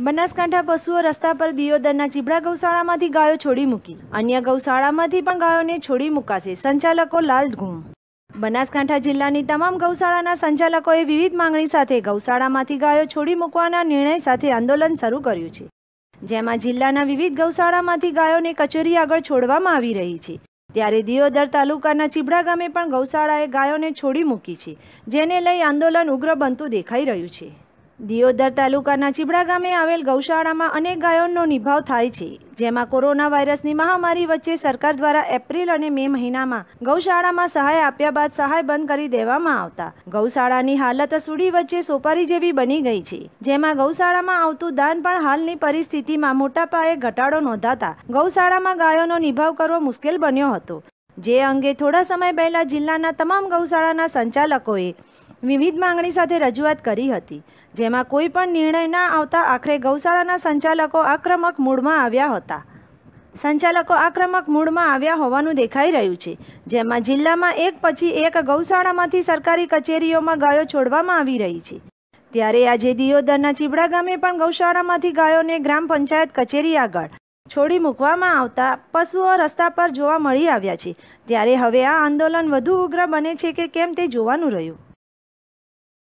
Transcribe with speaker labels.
Speaker 1: બનાસકાંઠા પશુઓ રસ્તા પર દિયોદરના ચીબડા ગૌશાળામાંથી ગાયો છોડી મૂકી અન્ય ગૌશાળામાંથી પણ ગાયોને છોડી મુકાશે સંચાલકો લાલ ઘૂમ બનાસકાંઠા જિલ્લાની તમામ ગૌશાળાના સંચાલકોએ વિવિધ માંગણી સાથે ગૌશાળામાંથી ગાયો છોડી મૂકવાના નિર્ણય સાથે આંદોલન શરૂ કર્યું છે જેમાં જિલ્લાના વિવિધ ગૌશાળામાંથી ગાયોને કચેરી આગળ છોડવામાં આવી રહી છે ત્યારે દિયોદર તાલુકાના ચીબડા ગામે પણ ગૌશાળાએ ગાયોને છોડી મૂકી છે જેને લઈ આંદોલન ઉગ્ર બનતું દેખાઈ રહ્યું છે દિયોદર તાલુકાના ચીબડા ગામે આવેલ ગૌશાળામાં અનેક ગાયોનો નિભાવ થાય છે જેમાં કોરોના વાયરસની મહામારી વચ્ચે સરકાર દ્વારા એપ્રિલ અને મે મહિનામાં ગૌશાળામાં સહાય આપ્યા બાદ સહાય બંધ કરી દેવામાં આવતા ગૌશાળાની હાલત સુડી વચ્ચે સોપારી જેવી બની ગઈ છે જેમાં ગૌશાળામાં આવતું દાન પણ હાલની પરિસ્થિતિમાં મોટા પાયે ઘટાડો નોંધાતા ગૌશાળામાં ગાયોનો નિભાવ કરવો મુશ્કેલ બન્યો હતો જે અંગે થોડા સમય પહેલા જિલ્લાના તમામ ગૌશાળાના સંચાલકોએ વિવિધ માંગણી સાથે રજૂઆત કરી હતી જેમાં કોઈ પણ નિર્ણય ના આવતા આખરે ગૌશાળાના સંચાલકો આક્રમક મૂડમાં આવ્યા હતા સંચાલકો આક્રમક મૂડમાં આવ્યા હોવાનું દેખાઈ રહ્યું છે જેમાં જિલ્લામાં એક પછી એક ગૌશાળામાંથી સરકારી કચેરીઓમાં ગાયો છોડવામાં આવી રહી છે ત્યારે આજે દિયોદરના ચીબડા ગામે પણ ગૌશાળામાંથી ગાયોને ગ્રામ પંચાયત કચેરી આગળ છોડી મૂકવામાં આવતા પશુઓ રસ્તા પર જોવા મળી આવ્યા છે ત્યારે હવે આ આંદોલન વધુ ઉગ્ર બને છે કે કેમ તે જોવાનું રહ્યું